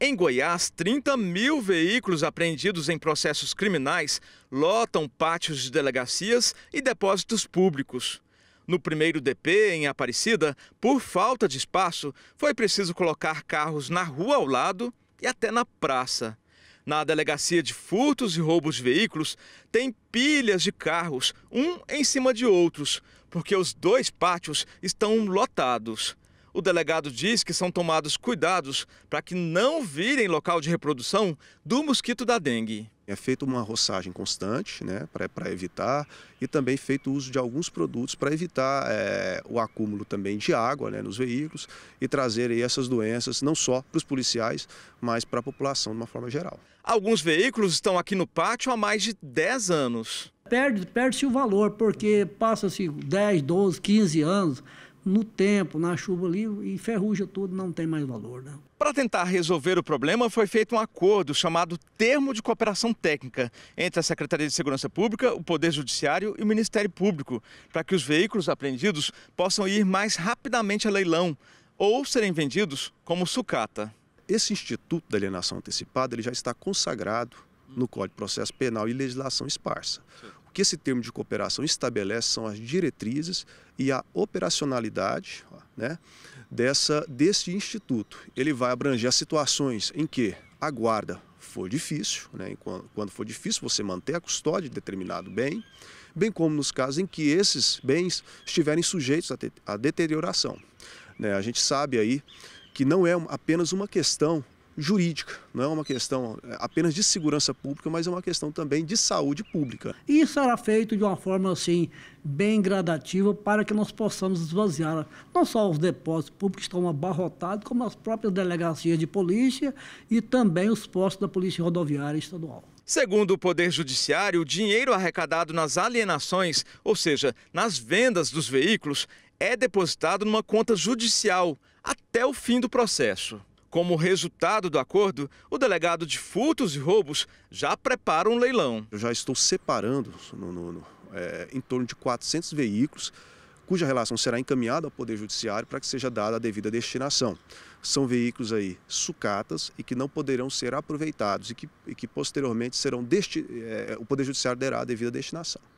Em Goiás, 30 mil veículos apreendidos em processos criminais lotam pátios de delegacias e depósitos públicos. No primeiro DP, em Aparecida, por falta de espaço, foi preciso colocar carros na rua ao lado e até na praça. Na delegacia de furtos e roubos de veículos, tem pilhas de carros, um em cima de outros, porque os dois pátios estão lotados. O delegado diz que são tomados cuidados para que não virem local de reprodução do mosquito da dengue. É feita uma roçagem constante né, para evitar e também feito uso de alguns produtos para evitar é, o acúmulo também de água né, nos veículos e trazer aí, essas doenças não só para os policiais, mas para a população de uma forma geral. Alguns veículos estão aqui no pátio há mais de 10 anos. Perde-se perde o valor, porque passa-se 10, 12, 15 anos no tempo, na chuva ali, e ferruja tudo, não tem mais valor. Né? Para tentar resolver o problema, foi feito um acordo chamado Termo de Cooperação Técnica entre a Secretaria de Segurança Pública, o Poder Judiciário e o Ministério Público, para que os veículos apreendidos possam ir mais rapidamente a leilão ou serem vendidos como sucata. Esse Instituto da Alienação Antecipada ele já está consagrado no Código de Processo Penal e legislação esparsa. Sim que esse termo de cooperação estabelece são as diretrizes e a operacionalidade né, dessa, desse instituto. Ele vai abranger as situações em que a guarda for difícil, né, quando for difícil você manter a custódia de determinado bem, bem como nos casos em que esses bens estiverem sujeitos à deterioração. Né, a gente sabe aí que não é apenas uma questão jurídica, não é uma questão apenas de segurança pública, mas é uma questão também de saúde pública. E isso será feito de uma forma assim bem gradativa para que nós possamos esvaziar não só os depósitos públicos que estão abarrotados, como as próprias delegacias de polícia e também os postos da Polícia Rodoviária Estadual. Segundo o Poder Judiciário, o dinheiro arrecadado nas alienações, ou seja, nas vendas dos veículos, é depositado numa conta judicial até o fim do processo. Como resultado do acordo, o delegado de furtos e roubos já prepara um leilão. Eu já estou separando no, no, no, é, em torno de 400 veículos, cuja relação será encaminhada ao Poder Judiciário para que seja dada a devida destinação. São veículos aí sucatas e que não poderão ser aproveitados e que, e que posteriormente serão desti, é, o Poder Judiciário dará a devida destinação.